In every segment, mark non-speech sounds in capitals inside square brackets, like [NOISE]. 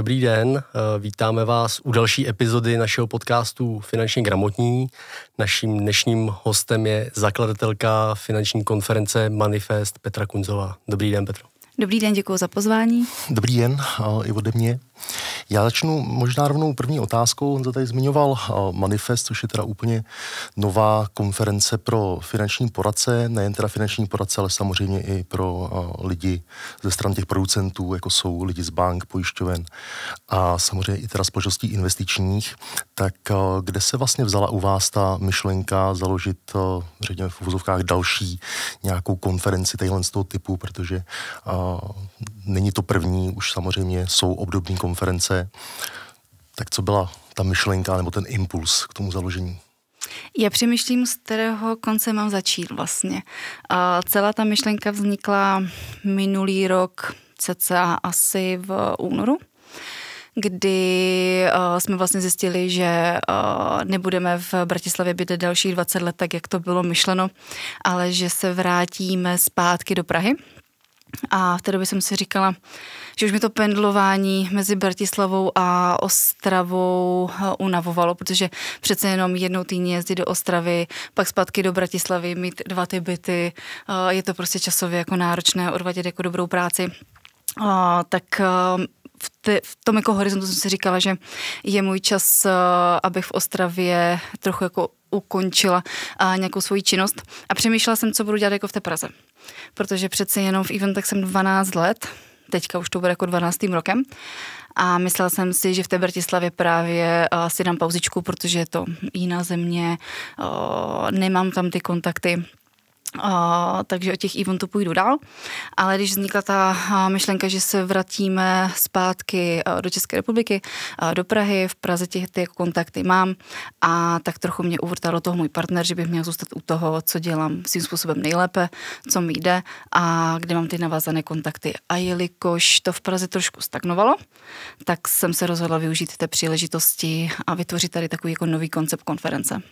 Dobrý den, eh, vítáme vás u další epizody našeho podcastu Finančně gramotní. Naším dnešním hostem je zakladatelka finanční konference Manifest Petra Kunzová. Dobrý den, Petro. Dobrý den, děkuji za pozvání. Dobrý den eh, i ode mě. Já začnu možná rovnou první otázkou. On to tady zmiňoval eh, Manifest, což je teda úplně nová konference pro finanční poradce, nejen teda finanční poradce, ale samozřejmě i pro eh, lidi ze stran těch producentů, jako jsou lidi z bank, pojišťoven a samozřejmě i teda společností investičních. Tak kde se vlastně vzala u vás ta myšlenka založit, řekněme v uvozovkách, další nějakou konferenci tadyhle z toho typu, protože není to první, už samozřejmě jsou obdobné konference. Tak co byla ta myšlenka nebo ten impuls k tomu založení? Já přemýšlím, z kterého konce mám začít vlastně. A celá ta myšlenka vznikla minulý rok, cca asi v únoru kdy uh, jsme vlastně zjistili, že uh, nebudeme v Bratislavě bydlet dalších 20 let, tak jak to bylo myšleno, ale že se vrátíme zpátky do Prahy a v té době jsem si říkala, že už mi to pendlování mezi Bratislavou a Ostravou eh, unavovalo, protože přece jenom jednou týdně jezdit do Ostravy, pak zpátky do Bratislavy, mít dva ty byty, eh, je to prostě časově jako náročné, odvadět jako dobrou práci. tak eh, v, te, v tom jako horizontu jsem si říkala, že je můj čas, eh, abych v Ostravě trochu jako ukončila a eh, nějakou svoji činnost a přemýšlela jsem, co budu dělat jako v té Praze. Protože přece jenom v eventech jsem 12 let, teďka už to bude jako 12. rokem a myslela jsem si, že v té Bratislavě právě eh, si dám pauzičku, protože je to jiná země, nemám tam ty kontakty takže o těch eventů půjdu dál. Ale když vznikla ta myšlenka, že se vrátíme zpátky do České republiky, do Prahy, v Praze těch ty jako kontakty mám a tak trochu mě uvrtalo toho můj partner, že bych měl zůstat u toho, co dělám svým způsobem nejlépe, co mi jde a kde mám ty navázané kontakty. A jelikož to v Praze trošku stagnovalo, tak jsem se rozhodla využít té příležitosti a vytvořit tady takový jako nový koncept konference.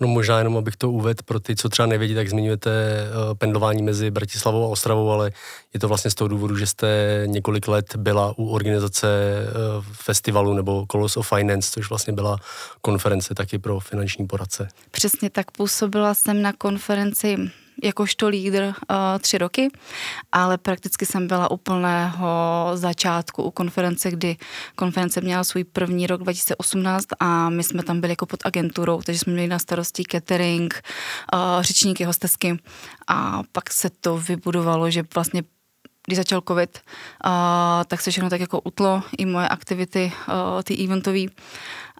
No možná jenom, abych to uvedl pro ty, co třeba nevědí, tak zmiňujete eh, pendlování mezi Bratislavou a Ostravou, ale je to vlastně z toho důvodu, že jste několik let byla u organizace eh, festivalu nebo Colos of Finance, což vlastně byla konference taky pro finanční poradce. Přesně tak působila jsem na konferenci jakožto lídr uh, tři roky, ale prakticky jsem byla úplného začátku u konference, kdy konference měla svůj první rok 2018 a my jsme tam byli jako pod agenturou, takže jsme měli na starosti catering, uh, řečníky, hostesky a pak se to vybudovalo, že vlastně když začal covid, uh, tak se všechno tak jako utlo, i moje aktivity, uh, ty eventové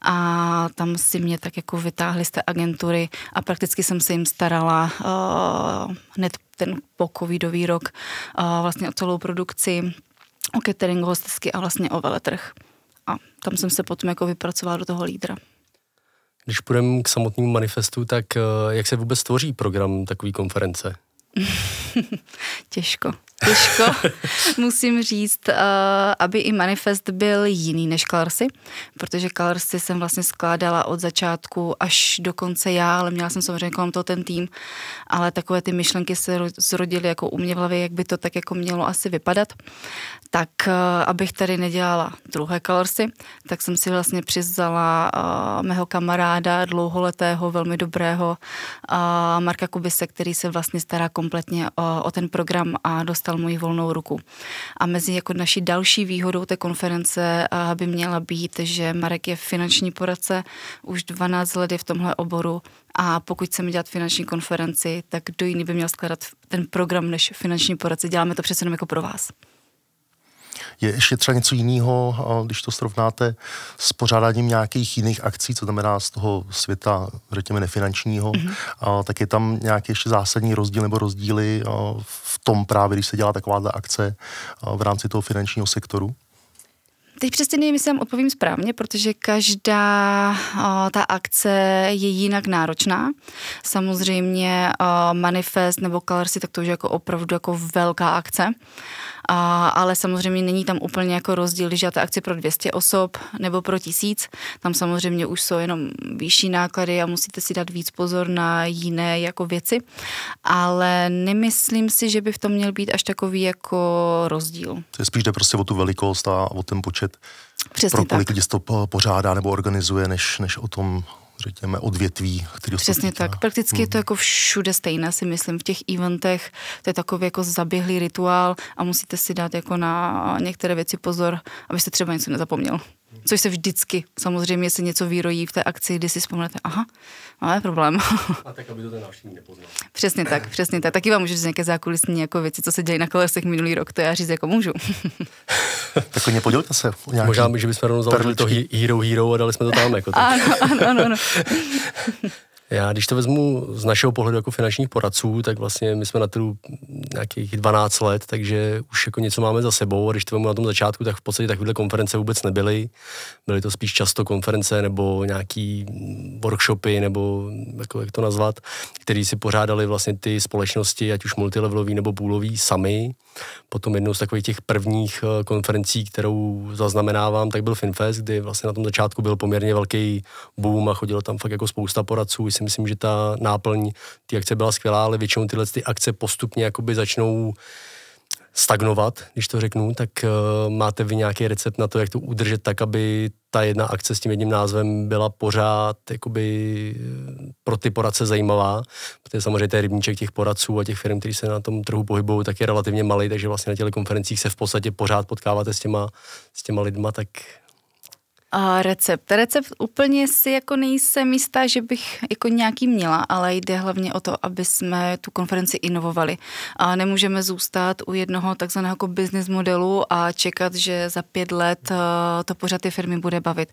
a tam si mě tak jako vytáhli z té agentury a prakticky jsem se jim starala uh, hned ten po covidový rok uh, vlastně o celou produkci, o catering hostesky a vlastně o veletrh. A tam jsem se potom jako vypracovala do toho lídra. Když půjdeme k samotnému manifestu, tak uh, jak se vůbec tvoří program takové konference? [LAUGHS] Těžko těžko, [LAUGHS] musím říct, eh, aby i manifest byl jiný než Colorsy, protože Colorsy jsem vlastně skládala od začátku až do konce já, ale měla jsem samozřejmě kolem toho ten tým, ale takové ty myšlenky se zrodily jako u mě v hlavě, jak by to tak jako mělo asi vypadat. Tak eh, abych tady nedělala druhé Colorsy, tak jsem si vlastně přizala eh, mého kamaráda, dlouholetého, velmi dobrého Marka Kubise, který se vlastně stará kompletně o ten program a dost dostal moji volnou ruku. A mezi jako naší další výhodou té konference eh, by měla být, že Marek je finanční poradce, už 12 let je v tomhle oboru a pokud chceme dělat finanční konferenci, tak kdo jiný by měl skládat ten program než finanční poradce. Děláme to přece jenom jako pro vás je ještě třeba něco jiného, když to srovnáte s pořádáním nějakých jiných akcí, co znamená z toho světa, řekněme, nefinančního, mm-hmm. a, tak je tam nějaký ještě zásadní rozdíl nebo rozdíly a, v tom právě, když se dělá taková akce a, v rámci toho finančního sektoru? Teď přesně nevím, jestli vám odpovím správně, protože každá o, ta akce je jinak náročná. Samozřejmě o, manifest nebo Colorsy, tak to už je jako opravdu jako velká akce a, ale samozřejmě není tam úplně jako rozdíl, že ta akce pro 200 osob nebo pro tisíc, tam samozřejmě už jsou jenom vyšší náklady a musíte si dát víc pozor na jiné jako věci, ale nemyslím si, že by v tom měl být až takový jako rozdíl. To je spíš jde prostě o tu velikost a o ten počet, Přesně pro kolik lidí to pořádá nebo organizuje, než, než o tom řekněme, odvětví. které jsou. Přesně tak. Na... Prakticky hmm. je to hmm. jako všude stejné, si myslím, v těch eventech. To je takový jako zaběhlý rituál a musíte si dát jako na některé věci pozor, abyste třeba něco nezapomněl. Což se vždycky, samozřejmě se něco výrojí v té akci, kdy si vzpomenete, aha, máme no, problém. A tak, aby to ten návštěvník nepoznal. Přesně tak, přesně tak. Taky vám můžu říct nějaké zákulisní jako věci, co se děje na kolesech minulý rok, to já říct jako můžu. [LAUGHS] tak hodně podělte se. Nějaký Možná, že bychom rovnou založili to Hero Hero a dali jsme to tam. Jako tak. ano, ano, ano. ano. [LAUGHS] Já, když to vezmu z našeho pohledu jako finančních poradců, tak vlastně my jsme na trhu nějakých 12 let, takže už jako něco máme za sebou. A když to vezmu na tom začátku, tak v podstatě takovéhle konference vůbec nebyly. Byly to spíš často konference nebo nějaký workshopy, nebo jako, jak to nazvat, které si pořádali vlastně ty společnosti, ať už multilevelový nebo půlový, sami. Potom jednou z takových těch prvních eh, konferencí, kterou zaznamenávám, tak byl FinFest, kdy vlastně na tom začátku byl poměrně velký boom a chodilo tam fakt jako spousta poradců, si myslím, že ta náplň ty akce byla skvělá, ale většinou tyhle ty akce postupně jakoby začnou stagnovat, když to řeknu, tak uh, máte vy nějaký recept na to, jak to udržet tak, aby ta jedna akce s tím jedním názvem byla pořád jakoby, eh, pro ty poradce zajímavá, protože samozřejmě ten rybníček těch poradců a těch firm, kteří se na tom trhu pohybují, tak je relativně malý, takže vlastně na těch konferencích se v podstatě pořád potkáváte s těma, s těma lidma, tak a recept. Recept úplně si jako nejsem jistá, že bych jako nějaký měla, ale jde hlavně o to, aby jsme tu konferenci inovovali. A nemůžeme zůstat u jednoho takzvaného jako business modelu a čekat, že za pět let eh, to pořád ty firmy bude bavit.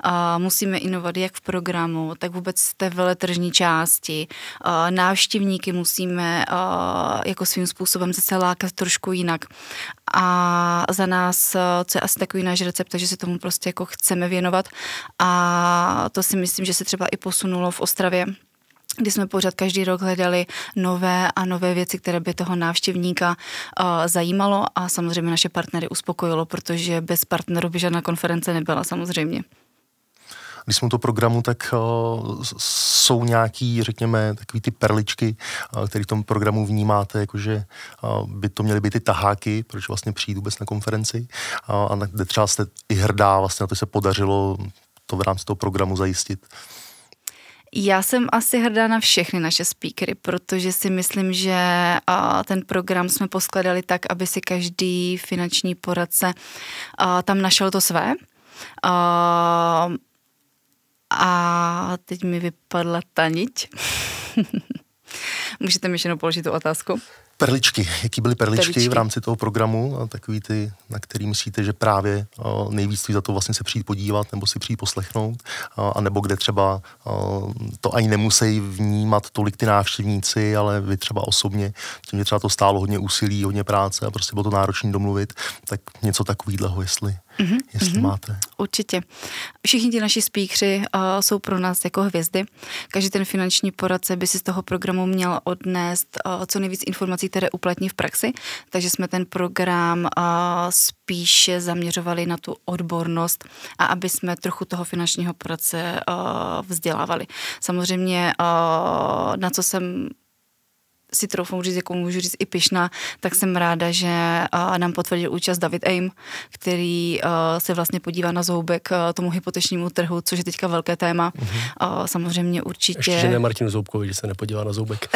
A musíme inovovat jak v programu, tak vůbec té veletržní části. A návštěvníky musíme eh, jako svým způsobem lákat trošku jinak a za nás, eh, co je asi takový náš recept, takže se tomu prostě jako chceme věnovat a to si myslím, že se třeba i posunulo v Ostravě kdy jsme pořád každý rok hledali nové a nové věci, které by toho návštěvníka uh, zajímalo a samozřejmě naše partnery uspokojilo, protože bez partnerů by žádná konference nebyla samozřejmě když jsme to programu, tak eh, jsou nějaký, řekněme, takový ty perličky, eh, které v tom programu vnímáte, jakože eh, by to měly být ty taháky, proč vlastně přijít vůbec na konferenci a kde třeba jste i hrdá, vlastně na to se podařilo to v rámci toho programu zajistit. Já jsem asi hrdá na všechny naše speakery, protože si myslím, že ten program jsme poskladali tak, aby si každý finanční poradce tam našel to své. A teď mi vypadla ta niť. [LAUGHS] Můžete mi jenom položit tu otázku? Perličky. Jaký byly perličky, perličky v rámci toho programu? A takový ty, na který myslíte, že právě nejvíc stojí za to vlastně se přijít podívat nebo si přijít poslechnout? A nebo kde třeba to ani nemusí vnímat tolik ty návštěvníci, ale vy třeba osobně, tím, že třeba to stálo hodně úsilí, hodně práce a prostě bylo to náročné domluvit, tak něco takového, jestli Mm-hmm. Jestli mm-hmm. máte. Určitě. Všichni ti naši spíkři uh, jsou pro nás jako hvězdy. Každý ten finanční poradce by si z toho programu měl odnést eh, co nejvíc informací, které uplatní v praxi, takže jsme ten program eh, spíše zaměřovali na tu odbornost a aby jsme trochu toho finančního práce eh, vzdělávali. Samozřejmě na co jsem si troufám říct, jako můžu říct i pyšná, tak jsem ráda, že uh, nám potvrdil účast David Aim, který uh, se vlastně podívá na zoubek uh, tomu hypotečnímu trhu, což je teďka velké téma. Mm-hmm. Uh, samozřejmě určitě. Ještě, že ne Martinu Zoubkovi, že se nepodívá na zoubek. [LAUGHS]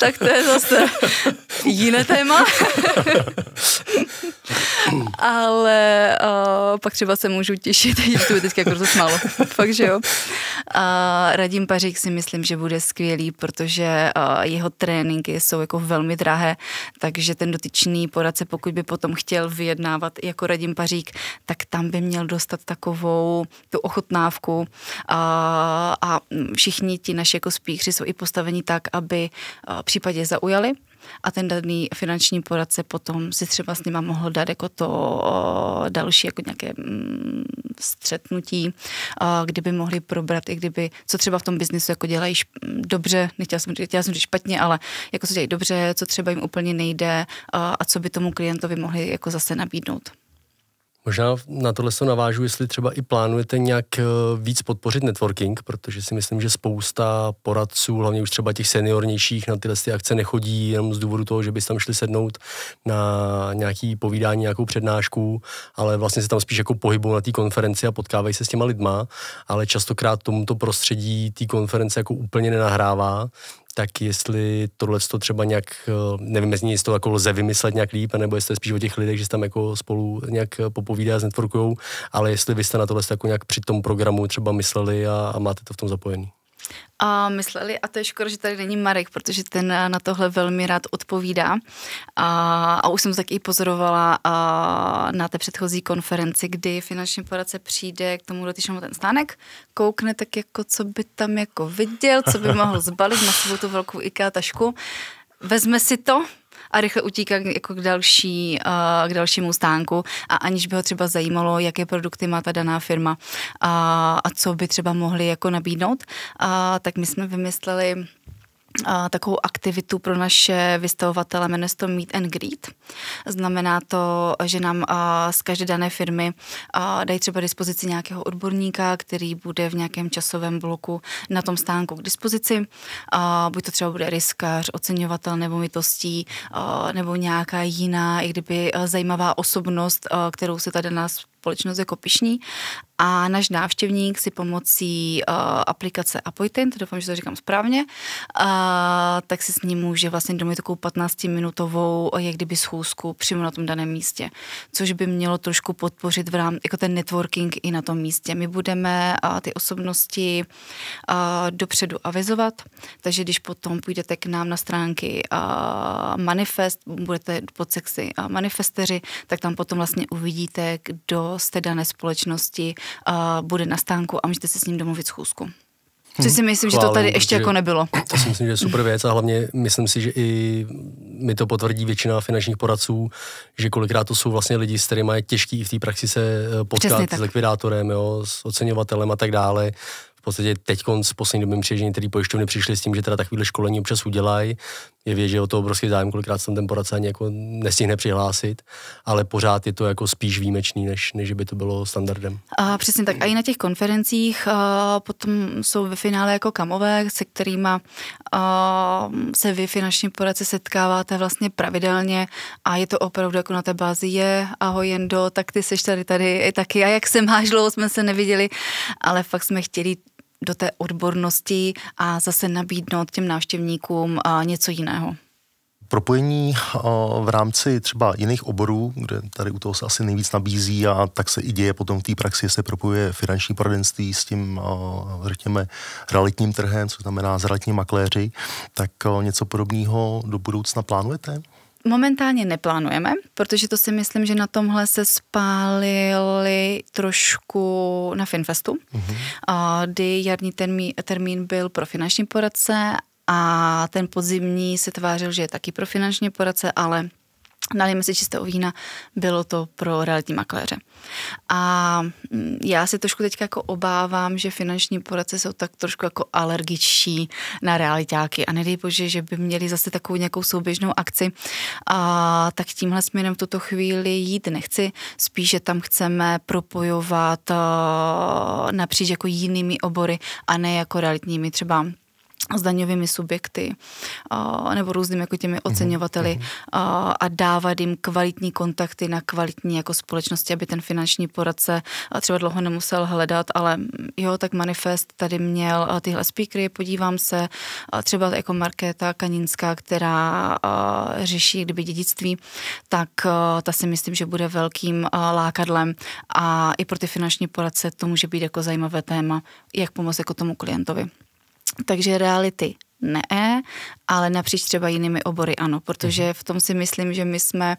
tak to je zase jiné téma. [LAUGHS] Ale uh, pak třeba se můžu těšit, [LAUGHS] to je teďka jako rozesmálo. Fakt, že jo. Uh, Radim Pařík si myslím, že bude skvělý, protože Eh, jeho tréninky jsou jako velmi drahé, takže ten dotyčný poradce, pokud by potom chtěl vyjednávat jako Radim Pařík, tak tam by měl dostat takovou tu ochotnávku a, eh, a všichni ti naši jako spíkři jsou i postaveni tak, aby eh, případě zaujali a ten daný finanční poradce potom si třeba s nima mohl dát jako to další jako nějaké mm, střetnutí, kdyby mohli probrat, i kdyby, co třeba v tom biznisu jako dělají dobře, nechtěla jsem, chtěla jsem říct špatně, ale jako co dělají dobře, co třeba jim úplně nejde a co by tomu klientovi mohli jako zase nabídnout. Možná na tohle se navážu, jestli třeba i plánujete nějak eh, víc podpořit networking, protože si myslím, že spousta poradců, hlavně už třeba těch seniornějších, na tyhle ty akce nechodí jenom z důvodu toho, že by tam šli sednout na nějaký povídání, nějakou přednášku, ale vlastně se tam spíš jako pohybují na té konferenci a potkávají se s těma lidma, ale častokrát tomuto prostředí té konference jako úplně nenahrává, tak jestli tohle to třeba nějak, eh, nevím, jestli to jako lze vymyslet nějak líp, nebo jestli spíš o těch lidech, že se tam jako spolu nějak eh, popovídá s networkou, ale jestli vy jste na tohle jako nějak při tom programu třeba mysleli a, a máte to v tom zapojený a mysleli, a to je škoda, že tady není Marek, protože ten eh, na tohle velmi rád odpovídá. A, a už jsem to taky pozorovala a, na té předchozí konferenci, kdy finanční poradce přijde k tomu dotyčnému ten stánek, koukne tak jako, co by tam jako viděl, co by mohl zbalit, na svou tu velkou IKEA tašku, vezme si to, a rychle utíká jako k, další, uh, k dalšímu stánku a aniž by ho třeba zajímalo, jaké produkty má ta daná firma a, a co by třeba mohli jako nabídnout, a, tak my jsme vymysleli takovou aktivitu pro naše vystavovatele, jmenuje se to Meet and Greet. Znamená to, že nám z každé dané firmy dají třeba dispozici nějakého odborníka, který bude v nějakém časovém bloku na tom stánku k dispozici. Buď to třeba bude riskař, oceňovatel nemovitostí, nebo nějaká jiná, i kdyby zajímavá osobnost, kterou se tady nás společnost jako pišní a náš návštěvník si pomocí uh, aplikace Appointment, doufám, že to říkám správně, uh, tak si s ním může vlastně domluvit takovou 15-minutovou, eh, jak kdyby schůzku přímo na tom daném místě, což by mělo trošku podpořit v rám, jako ten networking i na tom místě. My budeme uh, ty osobnosti uh, dopředu avizovat, takže když potom půjdete k nám na stránky uh, manifest, budete pod sexy uh, manifesteři, tak tam potom vlastně uvidíte, kdo z té dané společnosti bude na stánku a můžete se s ním domluvit schůzku. Co hm, si myslím, Chválím, že to tady ještě jako nebylo. To si myslím, že je super věc a hlavně myslím si, že i mi to potvrdí většina finančních poradců, že kolikrát to jsou vlastně lidi, s kterými je těžký i v té praxi se eh, potkat s likvidátorem, jo, s oceňovatelem a tak dále. V podstatě teď z poslední doby přijde, že některé pojišťovny přišly s tím, že teda takovýhle školení občas udělají, je věc, že o to obrovský zájem, kolikrát jsem ten poradce ani jako nestihne přihlásit, ale pořád je to jako spíš výjimečný, než, než by to bylo standardem. A přesně tak. A i na těch konferencích a potom jsou ve finále jako kamové, se kterými se vy finanční poradce setkáváte vlastně pravidelně a je to opravdu jako na té bázi je, ahoj Jendo, tak ty seš tady tady taky a jak se máš, dlouho jsme se neviděli, ale fakt jsme chtěli do té odbornosti a zase nabídnout těm návštěvníkům něco jiného propojení v rámci třeba jiných oborů, kde tady u toho se asi nejvíc nabízí a tak se i děje potom v té praxi, se propojuje finanční poradenství s tím, řekněme, realitním trhem, co znamená s realitní makléři, tak něco podobného do budoucna plánujete? momentálně neplánujeme, protože to si myslím, že na tomhle se spálili trošku na Finfestu, uh-huh. kdy jarní termín, termín byl pro finanční poradce a ten podzimní se tvářil, že je taky pro finanční poradce, ale Nalijeme si čistého vína, bylo to pro realitní makléře. A mm, já se trošku teďka jako obávám, že finanční poradce jsou tak trošku jako alergičtí na realitáky a nedej bože, že by měli zase takovou nějakou souběžnou akci, a tak tímhle směrem v tuto chvíli jít nechci. Spíše tam chceme propojovat napříč jako jinými obory a ne jako realitními třeba s daňovými subjekty eh, nebo různými jako těmi mhm, oceňovateli mhm. Eh, a dávat jim kvalitní kontakty na kvalitní jako společnosti, aby ten finanční poradce eh, třeba dlouho nemusel hledat, ale jo, tak manifest tady měl tyhle speakery, podívám se třeba jako Markéta Kaninská, která řeší kdyby dědictví, tak ta si myslím, že bude velkým lákadlem a i pro ty finanční poradce to může být jako zajímavé téma, jak pomoct jako tomu klientovi. Takže reality ne, ale napříč třeba jinými obory ano, protože mhm. v tom si myslím, že my jsme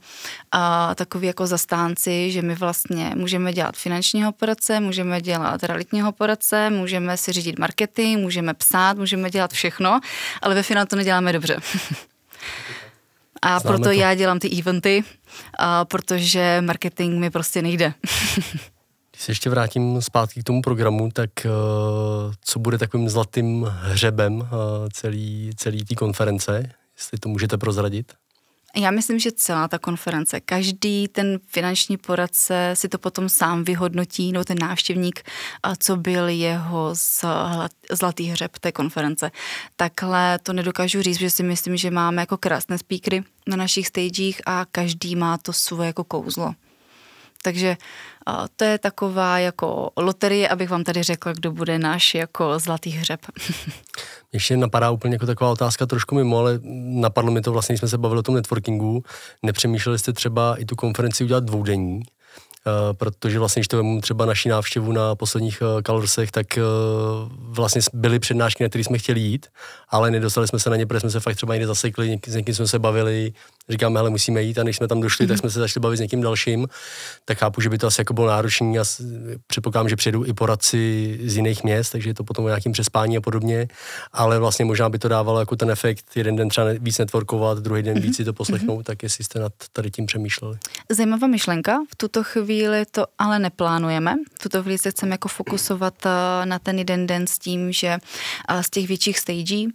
uh, takový jako zastánci, že my vlastně můžeme dělat finančního poradce, můžeme dělat realitního poradce, můžeme si řídit marketing, můžeme psát, můžeme dělat všechno, ale ve finále to neděláme dobře. [LAUGHS] A proto to. já dělám ty eventy, uh, protože marketing mi prostě nejde. [LAUGHS] Když se ještě vrátím zpátky k tomu programu, tak eh, co bude takovým zlatým hřebem eh, celý, celý té konference, jestli to můžete prozradit? Já myslím, že celá ta konference, každý ten finanční poradce si to potom sám vyhodnotí, no ten návštěvník, co byl jeho zlatý hřeb té konference. Takhle to nedokážu říct, že si myslím, že máme jako krásné speakery na našich stagech a každý má to svoje jako kouzlo. Takže to je taková jako loterie, abych vám tady řekla, kdo bude náš jako zlatý hřeb. [LAUGHS] Ještě napadá úplně jako taková otázka trošku mimo, ale napadlo mi to vlastně, když jsme se bavili o tom networkingu. Nepřemýšleli jste třeba i tu konferenci udělat dvoudenní, Eh, protože vlastně, když to vemu třeba naší návštěvu na posledních kalorsech, eh, tak eh, vlastně byly přednášky, na které jsme chtěli jít, ale nedostali jsme se na ně, protože jsme se fakt třeba někde zasekli, s někým jsme se bavili, říkáme, hele, musíme jít a než jsme tam došli, mm. tak mhm. jsme se začali bavit s někým dalším, tak chápu, že by to asi jako bylo náročné a předpokládám, že přijdu i poradci z jiných měst, takže je to potom o nějakým přespání a podobně, ale vlastně možná by to dávalo jako ten efekt, jeden den třeba víc networkovat, druhý den mm. víc si to mhm. poslechnout, mm. tak jestli jste nad tady tím přemýšleli. Zajímavá myšlenka. V tuto chvíli to ale neplánujeme. V tuto chvíli se chceme jako fokusovat eh, na ten jeden den s tím, že eh, z těch větších stagí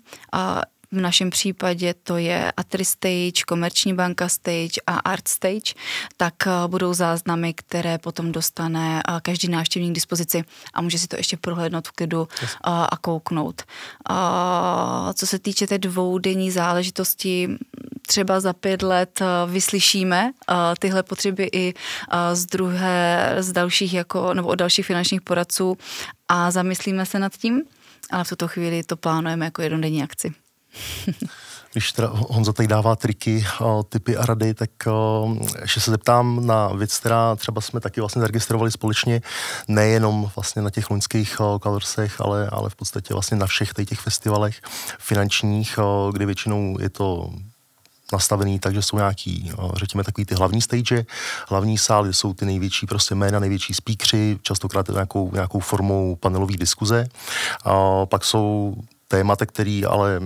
v našem případě to je Atri Stage, Komerční banka Stage a Art Stage, tak eh, budou záznamy, které potom dostane eh, každý návštěvník k dispozici a může si to ještě prohlédnout v klidu eh, a kouknout. A co se týče té dvoudenní záležitosti, třeba za pět let vyslyšíme tyhle potřeby i z druhé, z dalších jako, nebo od dalších finančních poradců a zamyslíme se nad tím, ale v tuto chvíli to plánujeme jako jednodenní akci. Když teda Honza teď dává triky, eh, typy a rady, tak eh, ještě se zeptám na věc, která třeba jsme taky vlastně zaregistrovali společně, nejenom vlastně na těch loňských eh, coversech, ale, ale v podstatě vlastně na všech těch festivalech finančních, kdy většinou je to nastavený takže jsou nějaký, řekněme, takový ty hlavní stage, hlavní sály jsou ty největší prostě jména, největší speakři, častokrát nějakou, nějakou formou panelové diskuze. A pak jsou témata, které ale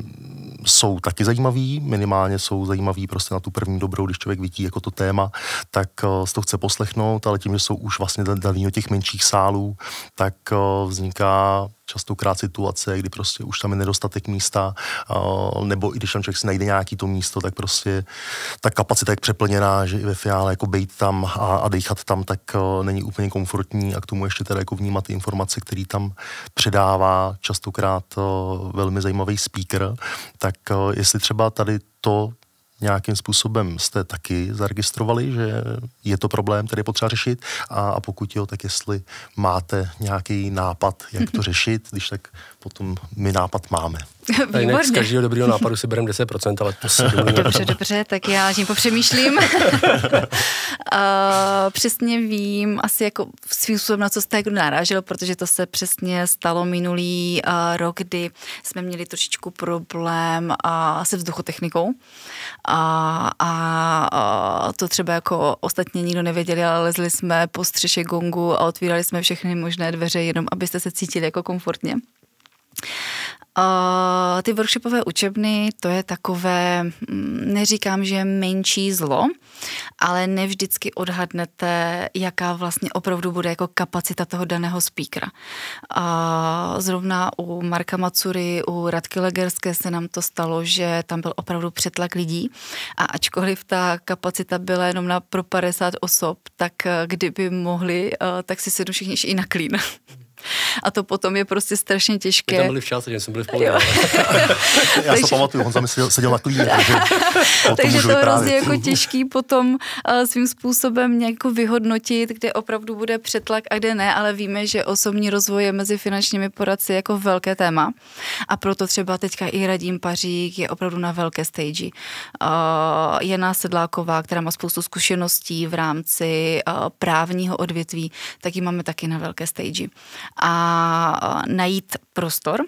jsou taky zajímavý, minimálně jsou zajímavý prostě na tu první dobrou, když člověk vidí jako to téma, tak uh, to chce poslechnout, ale tím, že jsou už vlastně daný od těch menších sálů, tak uh, vzniká častokrát situace, kdy prostě už tam je nedostatek místa, nebo i když tam člověk si najde nějaký to místo, tak prostě ta kapacita je přeplněná, že i ve finále jako bejt tam a, a dýchat tam, tak není úplně komfortní a k tomu ještě teda jako vnímat ty informace, které tam předává častokrát velmi zajímavý speaker, tak jestli třeba tady to nějakým způsobem jste taky zaregistrovali, že je to problém, který je potřeba řešit a, a pokud jo, tak jestli máte nějaký nápad, jak to mhm. řešit, když tak potom my nápad máme. [LAUGHS] Výborně. Z každého dobrého nápadu si bereme 10%, ale to se [LAUGHS] Dobře, dobře, tak já tím popřemýšlím. uh, [LAUGHS] přesně vím asi jako svým způsobem, na co jste jako narážil, protože to se přesně stalo minulý uh, rok, kdy jsme měli trošičku problém uh, eh, se vzduchotechnikou. A, a to třeba jako ostatně nikdo nevěděli, ale lezli jsme po střeše gongu a otvírali jsme všechny možné dveře, jenom abyste se cítili jako komfortně. Uh, ty workshopové učebny, to je takové, mm, neříkám, že menší zlo, ale nevždycky odhadnete, jaká vlastně opravdu bude jako kapacita toho daného speakera. uh, zrovna u Marka Macury, u Radky Legerské se nám to stalo, že tam byl opravdu přetlak lidí a ačkoliv ta kapacita byla jenom na pro 50 osob, tak eh, kdyby mohli, uh, tak si sednu všichni i na klín. [LAUGHS] A to potom je prostě strašně těžké. My tam byli v části, že jsme byli v pohodě. [LAUGHS] Já se pamatuju, on mi seděl, na klíně, takže [LAUGHS] Takže to hrozně jako těžký potom uh, svým způsobem nějak jako vyhodnotit, kde opravdu bude přetlak a kde ne, ale víme, že osobní rozvoj je mezi finančními poradci jako velké téma a proto třeba teďka i Radím Pařík je opravdu na velké stage. Uh, Jana Sedláková, která má spoustu zkušeností v rámci uh, právního odvětví, tak ji máme taky na velké stage a najít prostor,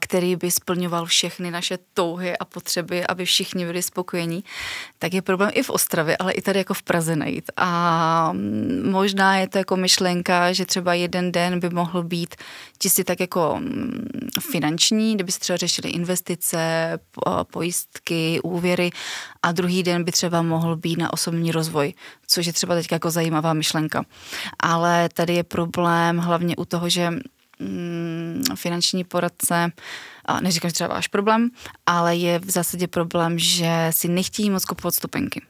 který by splňoval všechny naše touhy a potřeby, aby všichni byli spokojení, tak je problém i v Ostravě, ale i tady jako v Praze najít. A možná je to jako myšlenka, že třeba jeden den by mohl být čistě tak jako mm, finanční, kdyby se třeba řešili investice, pojistky, úvěry a druhý den by třeba mohl být na osobní rozvoj, což je třeba teď jako zajímavá myšlenka. Ale tady je problém hlavně u toho, že Mm, finanční poradce, neříkám, že třeba váš problém, ale je v zásadě problém, že si nechtějí moc kupovat stupenky.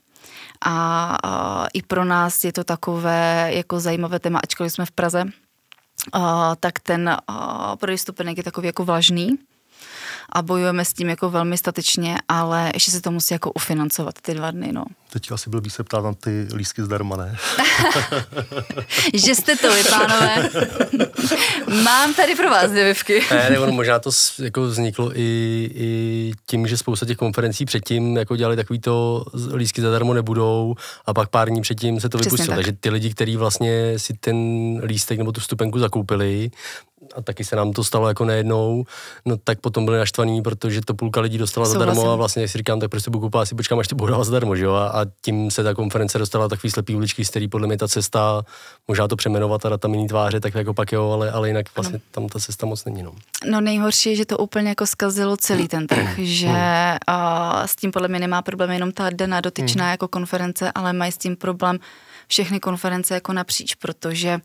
A, i pro nás je to takové jako zajímavé téma, ačkoliv jsme v Praze, tak ten prodej stupenek je takový jako vlažný, a bojujeme s tím jako velmi statečně, ale ještě se to musí jako ufinancovat ty dva dny, no. Teď asi byl se ptát na ty lísky zdarma, ne? [LAUGHS] že jste to vy, pánové. Mám tady pro vás děvivky. ne, ne, možná to jako vzniklo i, i tím, že spousta těch konferencí předtím jako dělali takový to lísky zadarmo nebudou a pak pár dní předtím se to vypustilo. Tak. Takže ty lidi, kteří vlastně si ten lístek nebo tu stupenku zakoupili, a taky se nám to stalo jako nejednou, no tak potom byli naštvaní, protože to půlka lidí dostala zadarmo a vlastně si říkám, tak prostě Bukupa koupila si počkám, až to bude zadarmo, že jo? A, a, tím se ta konference dostala takový slepý uličky, z který podle mě ta cesta, možná to přeměnovat a dát tam jiný tváře, tak jako pak jo, ale, ale jinak vlastně ano. tam ta cesta moc není. No, no nejhorší je, že to úplně jako zkazilo celý ten trh, hmm. že hmm. a, s tím podle mě nemá problém jenom ta daná dotyčná hmm. jako konference, ale mají s tím problém všechny konference jako napříč, protože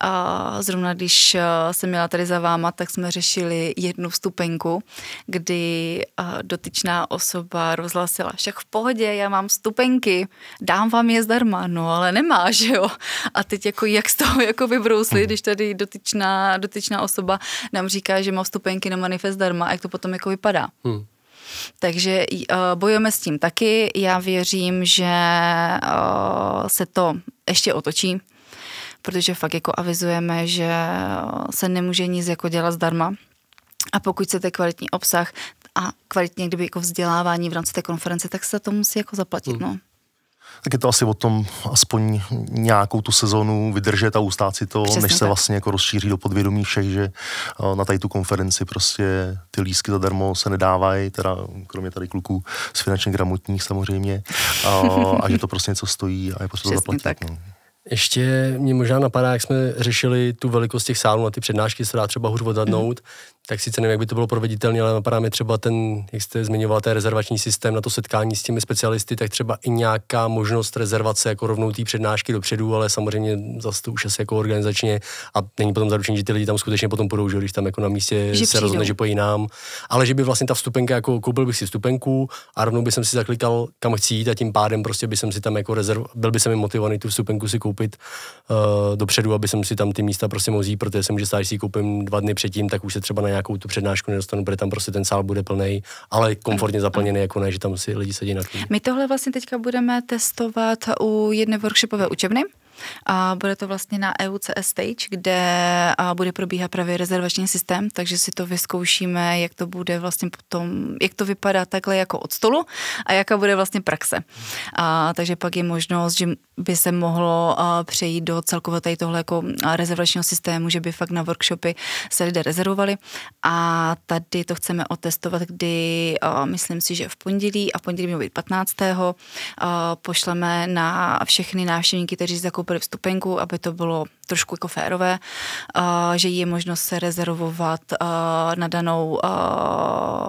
a zrovna když jsem měla tady za váma, tak jsme řešili jednu vstupenku, kdy dotyčná osoba rozhlasila, však v pohodě, já mám vstupenky, dám vám je zdarma, no ale nemá, [LAUGHS] že jo. A teď jako jak z toho jako vybrousli, když tady dotyčná, dotyčná osoba nám říká, že má vstupenky na manifest zdarma, jak to potom jako vypadá. Hmm. Takže eh, bojujeme s tím taky. Já věřím, že eh, se to ještě otočí, protože fakt jako avizujeme, že eh, se nemůže nic jako dělat zdarma. A pokud chcete kvalitní obsah a kvalitně kdyby jako vzdělávání v rámci té konference, tak se to musí jako zaplatit. Hmm. No tak je to asi o tom aspoň nějakou tu sezonu vydržet a ustát si to, Přesně než se vlastně jako rozšíří do podvědomí všech, že eh, na tady tu konferenci prostě ty lísky zadarmo se nedávají, teda kromě tady kluků z finančně gramotních samozřejmě, a, a že to prostě něco stojí a je potřeba zaplatit. Tak. No. Ještě mě možná napadá, jak jsme řešili tu velikost těch sálů na ty přednášky, se dá třeba hůř odhadnout, mm tak sice nevím, jak by to bylo proveditelné, ale napadá mi třeba ten, jak jste zmiňoval, ten rezervační systém na to setkání s těmi specialisty, tak třeba i nějaká možnost rezervace jako rovnou té přednášky dopředu, ale samozřejmě zase to už asi jako organizačně a není potom zaručení, že ty lidi tam skutečně potom půjdou, že když tam jako na místě že se rozhodne, že pojí nám, ale že by vlastně ta vstupenka, jako koupil bych si vstupenku a rovnou bych si zaklikal, kam chci jít a tím pádem prostě by jsem si tam jako rezerv, byl by jsem motivovaný tu vstupenku si koupit uh, dopředu, aby jsem si tam ty místa prostě mohl jít, protože jsem, že stále si koupím dva dny předtím, tak už se třeba na nějakou tu přednášku nedostanu, protože tam prostě ten sál bude plný, ale komfortně zaplněný, jako ne, že tam si lidi sedí na knihy. My tohle vlastně teďka budeme testovat u jedné workshopové učebny, a bude to vlastně na EUCS Stage, kde bude probíhat právě rezervační systém, takže si to vyzkoušíme, jak to bude vlastně potom, jak to vypadá takhle jako od stolu a jaká bude vlastně praxe. A, takže pak je možnost, že by se mohlo přejít do celkově tady tohle jako rezervačního systému, že by fakt na workshopy se lidé rezervovali a tady to chceme otestovat, kdy myslím si, že v pondělí a pondělí mělo být 15. pošleme na všechny návštěvníky, kteří zakoupili koupili vstupenku, aby to bylo trošku jako férové, že je možnost se rezervovat na danou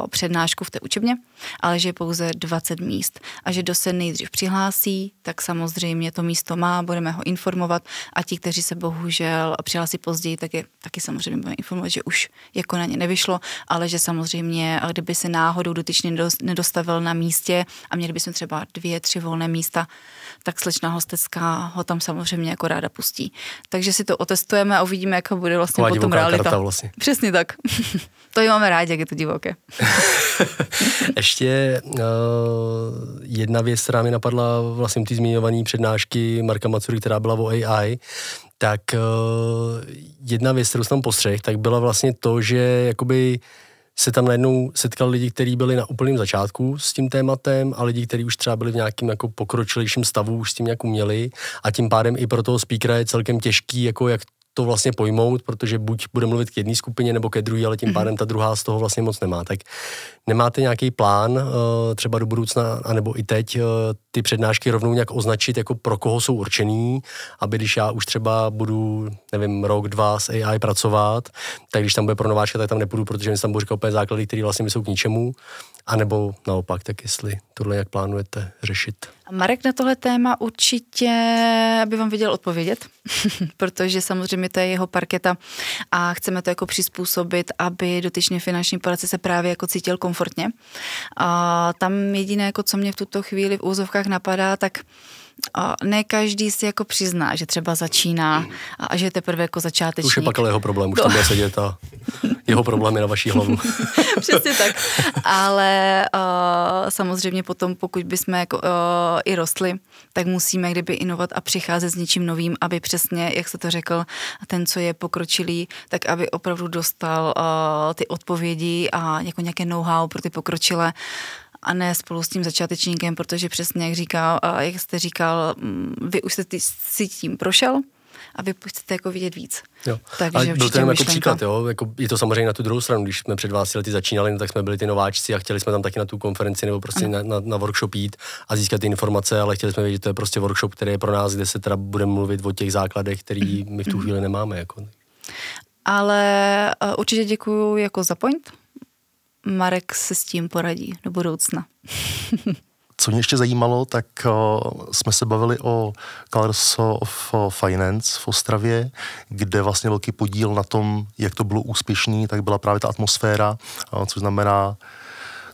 přednášku v té učebně, ale že je pouze 20 míst a že do se nejdřív přihlásí, tak samozřejmě to místo má, budeme ho informovat a ti, kteří se bohužel přihlásí později, tak je taky samozřejmě budeme informovat, že už jako na ně nevyšlo, ale že samozřejmě, kdyby se náhodou dotyčný nedostavil na místě a měli bychom třeba dvě, tři volné místa, tak slečna hostecká ho tam samozřejmě samozřejmě jako ráda pustí. Takže si to otestujeme a uvidíme, jak bude vlastně Taková potom realita. Karta vlastně. Přesně tak. to ji máme rádi, jak je to divoké. [LAUGHS] Ještě uh, jedna věc, která mi napadla vlastně ty zmiňované přednášky Marka Macury, která byla o AI, tak uh, jedna věc, kterou jsem tam postřeh, tak byla vlastně to, že jakoby uh, se tam najednou setkal lidi, kteří byli na úplném začátku s tím tématem a lidi, kteří už třeba byli v nějakém jako pokročilejším stavu, už s tím nějak uměli a tím pádem i pro toho speakera je celkem těžký, jako jak to vlastně pojmout, protože buď bude mluvit k jedné skupině nebo ke druhé, ale tím mhm. pádem ta druhá z toho vlastně moc nemá. Tak nemáte nějaký plán eh, třeba do budoucna, anebo i teď, eh, ty přednášky rovnou nějak označit, jako pro koho jsou určený, aby když já už třeba budu, nevím, rok, dva s AI pracovat, tak když tam bude pro nováčka, tak tam nepůjdu, protože mi tam budu říkat úplně základy, které vlastně jsou k ničemu, a nebo naopak, tak jestli tohle jak plánujete řešit. Marek na tohle téma určitě by vám viděl odpovědět, [LAUGHS] protože samozřejmě kterými to je jeho parketa a chceme to jako přizpůsobit, aby dotyčně finanční poradce se právě jako cítil komfortně. A tam jediné, jako co mě v tuto chvíli v úzovkách napadá, tak ne každý si jako přizná, že třeba začíná a, a že je teprve jako začátečník. Už je pak ale jeho problém, už to... tam bude sedět a jeho problémy na vaší hlavu. [LAUGHS] Přesně tak. Ale uh, samozřejmě potom, pokud bychom jako, uh, i rostli, tak musíme kdyby inovat a přicházet s něčím novým, aby přesně, jak se to řekl, ten, co je pokročilý, tak aby opravdu dostal uh, ty odpovědi a jako nějaké know-how pro ty pokročilé. Uh, a ne spolu s tím začátečníkem, protože přesně jak říkal, jak jste říkal, mm, vy už jste si tím prošel, a vy chcete jako vidět víc. Jo. Takže a byl to jenom jako příklad, jo? Jako je to samozřejmě na tu druhou stranu, když jsme před 20 lety začínali, no, tak jsme byli ty nováčci a chtěli jsme tam taky na tu konferenci nebo prostě na, na, na, workshop jít a získat ty informace, ale chtěli jsme vědět, že to je prostě workshop, který je pro nás, kde se teda budeme mluvit o těch základech, který mhm. my v tu mhm. chvíli nemáme. Jako. Ale eh, určitě děkuji jako za point, Marek se s tím poradí do budoucna. [LAUGHS] Co mě ještě zajímalo, tak uh, jsme se bavili o Colors of eh, Finance v Ostravě, kde vlastně velký podíl na tom, jak to bylo úspěšný, tak byla právě ta atmosféra, uh, což znamená,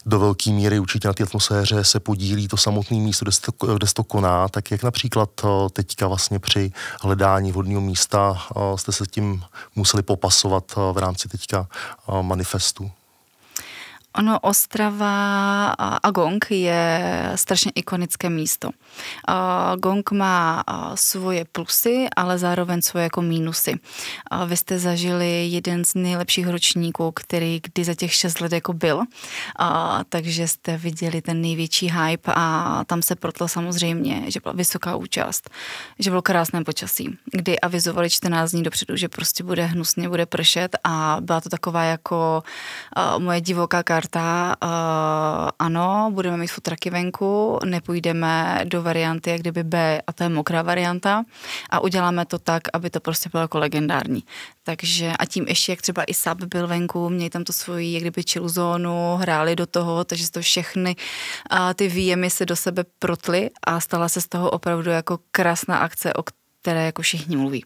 do velké míry určitě na té atmosféře se podílí to samotné místo, kde se, to, kde se to koná, tak jak například teďka vlastně při hledání vhodného místa jste se tím museli popasovat v rámci teďka manifestu? Ono Ostrava a Gong je strašně ikonické místo. Gong má svoje plusy, ale zároveň svoje jako mínusy. Vy jste zažili jeden z nejlepších ročníků, který kdy za těch šest let jako byl, takže jste viděli ten největší hype a tam se protlo samozřejmě, že byla vysoká účast, že bylo krásné počasí, kdy avizovali 14 dní dopředu, že prostě bude hnusně, bude pršet a byla to taková jako moje divoká karta, uh, eh, ano, budeme mít futraky venku, nepůjdeme do varianty jak kdyby B a to je mokrá varianta a uděláme to tak, aby to prostě bylo jako legendární. Takže a tím ještě, jak třeba i SAP byl venku, měli tam to svoji jak kdyby chill zónu, hráli do toho, takže to všechny uh, ty výjemy se do sebe protly a stala se z toho opravdu jako krásná akce, o které jako všichni mluví.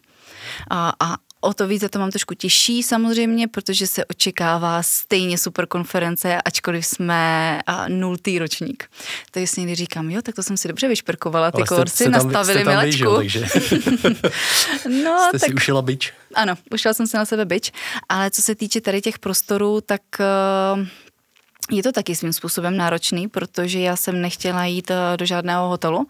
A, a o to více to mám trošku těžší samozřejmě, protože se očekává stejně super konference, ačkoliv jsme nultý ročník. To si někdy říkám, jo, tak to jsem si dobře vyšperkovala, ty korci nastavili tam milačku. Vyžil, [LAUGHS] no, jste tak... si ušila byč? Ano, ušila jsem se na sebe byč, ale co se týče tady těch prostorů, tak uh, je to taky svým způsobem náročný, protože já jsem nechtěla jít eh, do žádného hotelu.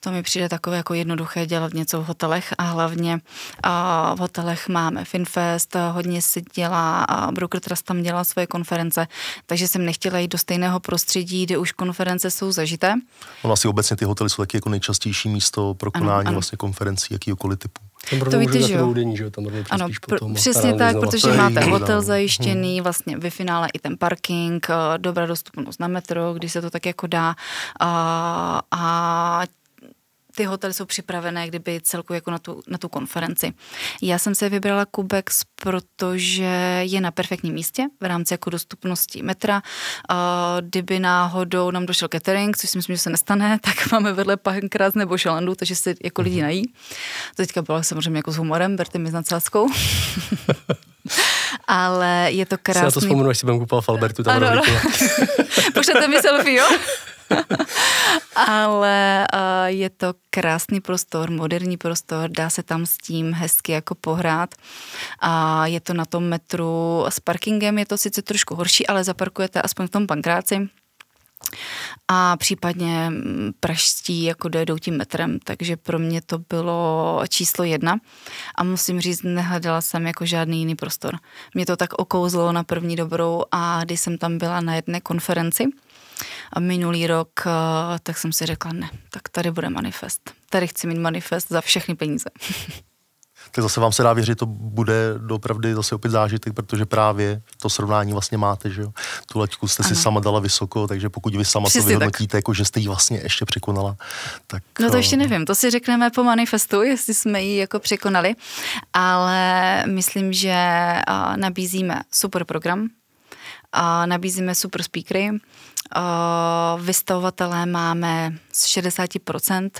To mi přijde takové jako jednoduché dělat něco v hotelech a hlavně a v hotelech máme FinFest, eh, hodně se dělá a Broker Trust tam dělá svoje konference, takže jsem nechtěla jít do stejného prostředí, kde už konference jsou zažité. No asi obecně ty hotely jsou taky jako nejčastější místo pro konání ano, ano. vlastně konferencí jakýkoliv typu. Tam to víte, že jo? Denní, že jo? Tam ano, potom, přesně tak, protože máte hotel no. zajištěný, hmm. vlastně ve finále i ten parking, eh, dobrá dostupnost na metro, když se to tak jako dá a, a ty hotely jsou připravené, kdyby celku jako na tu, na tu konferenci. Já jsem se vybrala Kubex, protože je na perfektním místě v rámci jako dostupnosti metra. Kdyby náhodou nám došel catering, což si myslím, že se nestane, [LAUGHS] tak máme vedle Pankrác nebo Šalandu, takže se jako lidi mhm. nají. To teďka bylo samozřejmě jako s humorem, berte mi s nadsázkou. [LAUGHS] ale je to krásný. Si na to vzpomenu, až si budem kupoval falbertu tam ano, [LAUGHS] Pošlete mi selfie, jo? [LAUGHS] ale uh, je to krásný prostor, moderní prostor, dá se tam s tím hezky jako pohrát. A je to na tom metru s parkingem, je to sice trošku horší, ale zaparkujete aspoň v tom pankráci a případně mm, pražští jako dojedou tím metrem, takže pro mě to bylo číslo jedna a musím říct, nehledala jsem jako žádný jiný prostor. Mě to tak okouzlo na první dobrou a když jsem tam byla na jedné konferenci, a minulý rok, eh, tak jsem si řekla ne, tak tady bude manifest. Tady chci mít manifest za všechny peníze. [LAUGHS] tak zase vám se dá věřit, to bude dopravdy zase opět zážitek, protože právě to srovnání vlastně máte, že jo. Tu laťku jste ano. si sama dala vysoko, takže pokud vy sama Přesně to vyhodnotíte, tak. jako že jste ji vlastně ještě překonala, tak... No to eh, ještě nevím, to si řekneme po manifestu, jestli jsme ji jako překonali, ale myslím, že eh, nabízíme super program, a eh, nabízíme super speakery, vystavovatelé máme z 60%,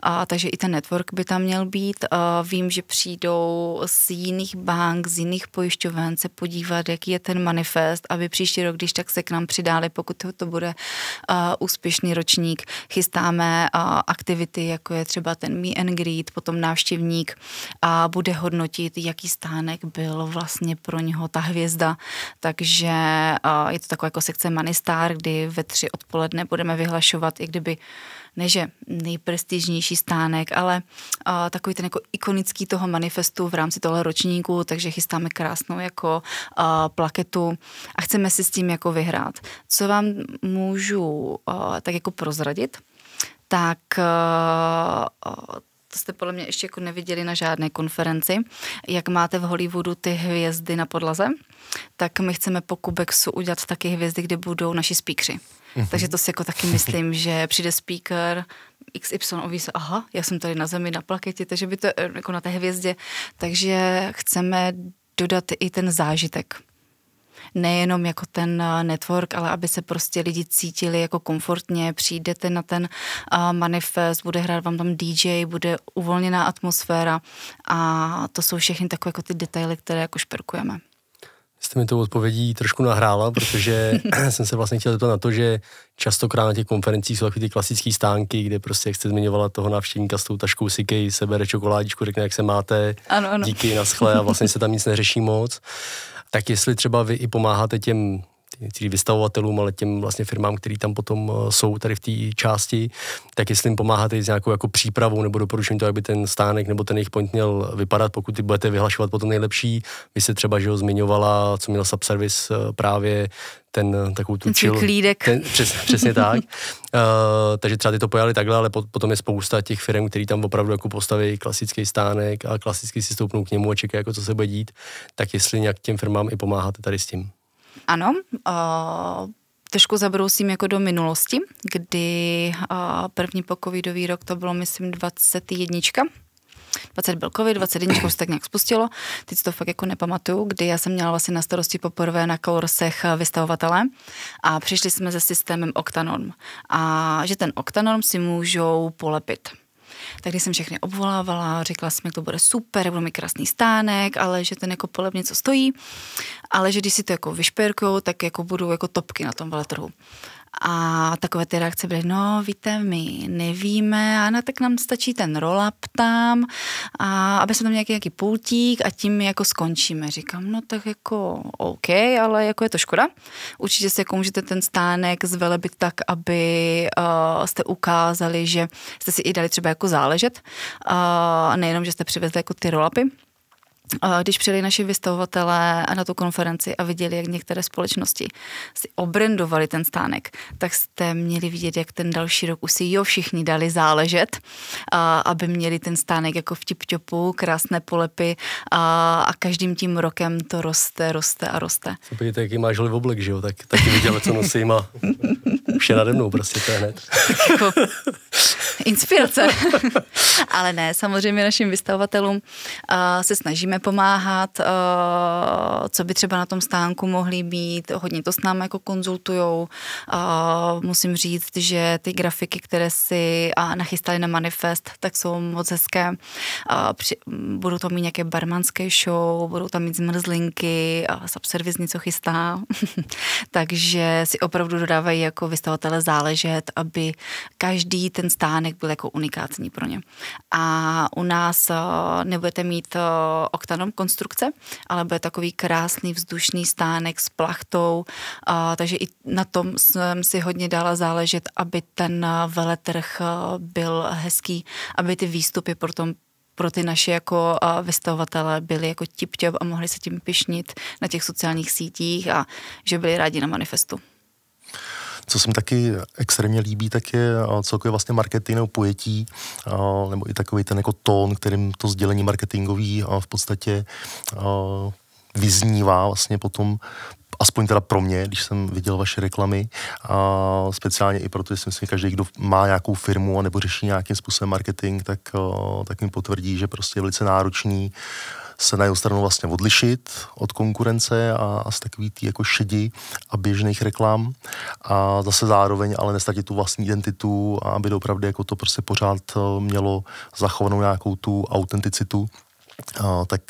a, takže i ten network by tam měl být. A, vím, že přijdou z jiných bank, z jiných pojišťoven se podívat, jaký je ten manifest, aby příští rok, když tak se k nám přidáli, pokud to, to bude a, úspěšný ročník. Chystáme a, aktivity, jako je třeba ten Me and greet, potom návštěvník a bude hodnotit, jaký stánek byl vlastně pro něho ta hvězda. Takže a, je to taková jako sekce Manistar, kdy ve tři odpoledne budeme vyhlašovat, i kdyby ne že nejprestižnější stánek, ale uh, takový ten jako ikonický toho manifestu v rámci tohle ročníku, takže chystáme krásnou jako uh, plaketu a chceme si s tím jako vyhrát. Co vám můžu uh, tak jako prozradit? tak uh, to jste podle mě ještě jako neviděli na žádné konferenci, jak máte v Hollywoodu ty hvězdy na podlaze, tak my chceme po Kubexu udělat taky hvězdy, kde budou naši speakři. Mhm. Takže to si jako taky myslím, že přijde speaker XY oví se, aha, já jsem tady na zemi, na plaketě, takže by to eh, jako na té hvězdě. Takže chceme dodat i ten zážitek nejenom jako ten eh, network, ale aby se prostě lidi cítili jako komfortně, přijdete na ten eh, manifest, bude hrát vám tam DJ, bude uvolněná atmosféra a to jsou všechny takové jako ty detaily, které jako šperkujeme jste mi to odpovědí trošku nahrála, protože [LAUGHS] [CLEARS THROAT] jsem se vlastně chtěl zeptat na to, že častokrát na těch konferencích jsou takové ty klasické stánky, kde prostě, jak jste zmiňovala toho návštěvníka s tou taškou Sikej, sebere čokoládičku, řekne, jak se máte, ano, ano. díky, naschle a vlastně se tam nic neřeší moc. Tak jestli třeba vy i pomáháte těm cizí vystavovatelům, ale těm vlastně firmám, které tam potom eh, jsou tady v té části, tak jestli jim pomáháte s nějakou jako přípravou nebo doporučením to, aby ten stánek nebo ten jejich point měl vypadat, pokud ty budete vyhlašovat potom nejlepší. Vy se třeba, že ho zmiňovala, co měl subservice eh, právě ten eh, takovou tu čil, ten, přes, přesně tak. uh, takže třeba ty to pojali takhle, ale po, potom je spousta těch firm, který tam opravdu jako postaví klasický stánek a klasicky si stoupnou k němu a čekají, jako co se bude dít, tak jestli nějak těm firmám i pomáháte tady s tím. Ano, uh, trošku zabrousím jako do minulosti, kdy uh, první pokovidový rok to bylo, myslím, 21. 20 byl covid, 21 se tak nějak spustilo. Teď to fakt jako nepamatuju, kdy já jsem měla vlastně na starosti poprvé na kolorsech eh, vystavovatele a přišli jsme se systémem Octanorm. A že ten Octanorm si můžou polepit. Tak když jsem všechny obvolávala, říkala jsem, jak to bude super, bude mi krásný stánek, ale že ten jako poleb něco stojí, ale že když si to jako vyšperkou, tak jako budu jako topky na tom veletrhu. A takové ty reakce byly, no víte, my nevíme, ano, tak nám stačí ten roll-up tam, a aby jsme tam nějaký, nějaký pultík a tím jako skončíme. Říkám, no tak jako OK, ale jako je to škoda. Určitě si jako můžete ten stánek zvelebit tak, aby uh, jste ukázali, že jste si i dali třeba jako záležet. Uh, nejenom, že jste přivezli jako ty roll-upy, Eh, když přijeli naši vystavovatelé na tu konferenci a viděli, jak některé společnosti si obrendovali ten stánek, tak jste měli vidět, jak ten další rok už si jo všichni dali záležet, eh, aby měli ten stánek jako v tipťopu, krásné polepy a, eh, a každým tím rokem to roste, roste a roste. Se podívejte, jaký máš v oblek, že jo, tak taky viděli, co nosím a už je nade mnou prostě to je hned. Jako, inspirace. [LAUGHS] Ale ne, samozřejmě našim vystavovatelům se snažíme chceme pomáhat, eh, co by třeba na tom stánku mohly být, hodně to s námi jako konzultujou. Eh, musím říct, že ty grafiky, které si nachystali na manifest, tak jsou moc hezké. Eh, budou tam mít nějaké barmanské show, budou tam mít zmrzlinky, subservis něco chystá. [LAUGHS] Takže si opravdu dodávají jako vystavatele záležet, aby každý ten stánek byl jako unikátní pro ně. A u nás nebudete mít oktanom konstrukce, ale bude takový krásný vzdušný stánek s plachtou, a, takže i na tom jsem si hodně dala záležet, aby ten veletrh byl hezký, aby ty výstupy potom pro ty naše jako vystavovatele byli jako tipťov a mohli se tím pišnit na těch sociálních sítích a že byli rádi na manifestu. Co se mi taky extrémně líbí, tak je celkově vlastně marketing nebo pojetí, nebo i takový ten jako tón, kterým to sdělení marketingový v podstatě vyznívá vlastně potom aspoň teda pro mě, když jsem viděl vaše reklamy, a speciálně i proto, že si myslím, že každý, kdo má nějakou firmu nebo řeší nějakým způsobem marketing, tak, tak mi potvrdí, že prostě je velice náročný uh, se na jednu stranu vlastně odlišit od konkurence a, a z takový tý jako šedi a běžných reklam a zase zároveň ale nestratit tu vlastní identitu a aby opravdu jako to prostě pořád eh, mělo zachovanou nějakou tu autenticitu, tak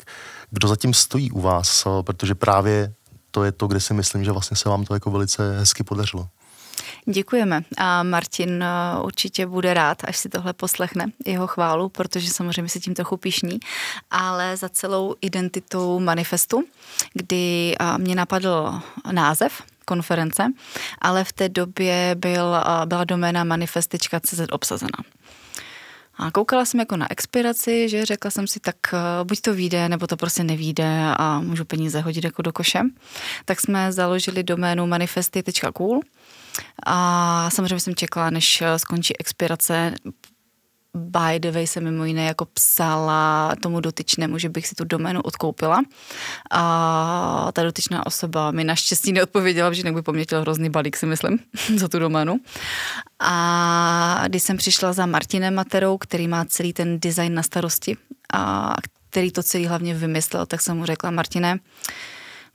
kdo zatím stojí u vás, protože právě to je to, kde si myslím, že vlastně se vám to jako velice hezky podařilo. Děkujeme a Martin eh, určitě bude rád, až si tohle poslechne, jeho chválu, protože samozřejmě se tím trochu pišní, ale za celou identitou manifestu, kdy eh, mě napadl název konference, ale v té době byl, eh, byla doména manifest.cz obsazena. A koukala jsem jako na expiraci, že řekla jsem si, tak buď to vyjde, nebo to prostě nevíde a můžu peníze hodit jako do koše. Tak jsme založili doménu manifesty.cool a samozřejmě jsem čekala, než eh, skončí expirace. By the way jsem mimo jiné jako psala tomu dotyčnému, že bych si tu doménu odkoupila. A ta dotyčná osoba mi naštěstí neodpověděla, že by po hrozný balík, si myslím, [LAUGHS] za tu doménu. A když jsem přišla za Martinem Materou, který má celý ten design na starosti a který to celý hlavně vymyslel, tak jsem mu řekla, Martine,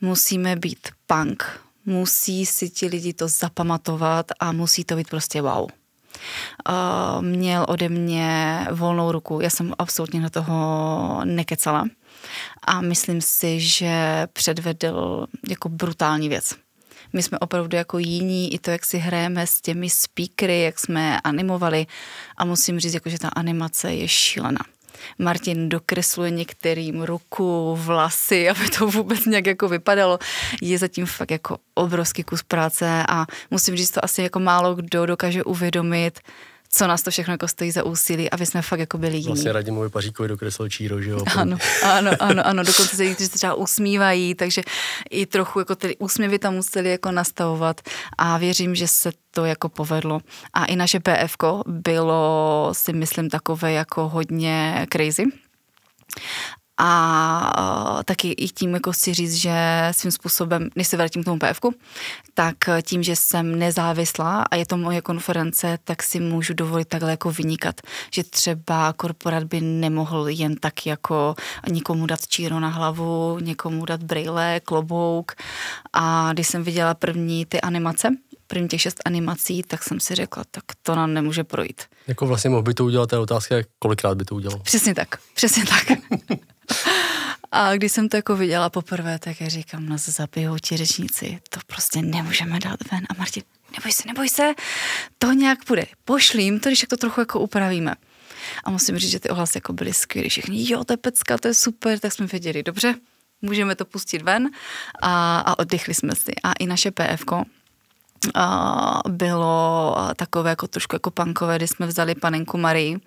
musíme být punk musí si ti lidi to zapamatovat a musí to být prostě wow. Uh, měl ode mě volnou ruku, já jsem absolutně na toho nekecala a myslím si, že předvedl jako brutální věc. My jsme opravdu jako jiní, i to, jak si hrajeme s těmi speakery, jak jsme animovali a musím říct, jako, že ta animace je šílená. Martin dokresluje některým ruku, vlasy, [LAUGHS] aby to vůbec nějak jako vypadalo. Je zatím fakt jako obrovský kus práce a musím říct, to asi jako málo kdo dokáže uvědomit, co nás to všechno jako stojí za úsilí, aby jsme fakt jako byli jiní. Vlastně Radimovi Paříkovi dokreslil Číro, že jo? Ano, ano, ano, ano, dokonce se jich třeba usmívají, takže i trochu jako ty úsměvy tam museli jako nastavovat a věřím, že se to jako povedlo. A i naše PF bylo si myslím takové jako hodně crazy a eh, taky i tím jako chci říct, že svým způsobem, než se vrátím k tomu PFku, tak eh, tím, že jsem nezávislá a je to moje konference, tak si můžu dovolit takhle jako vynikat, že třeba korporát by nemohl jen tak jako nikomu dát číro na hlavu, někomu dát brýle, klobouk a když jsem viděla první ty animace, první těch šest animací, tak jsem si řekla, tak to nám nemůže projít. Jako vlastně mohl by to udělat, ta otázka, kolikrát by to udělal. Přesně tak, přesně tak. [LAUGHS] A když jsem to jako viděla poprvé, tak já říkám, nás no, zabijou ti řečníci, to prostě nemůžeme dát ven. A Martin, neboj se, neboj se, to nějak půjde. Pošlím to, když to trochu jako upravíme. A musím říct, že ty ohlasy jako byly skvělé. Všichni, jo, to je pecka, to je super, tak jsme věděli, dobře, můžeme to pustit ven a, a oddychli jsme si. A i naše PFK bylo takové jako trošku jako punkové, kdy jsme vzali panenku Marii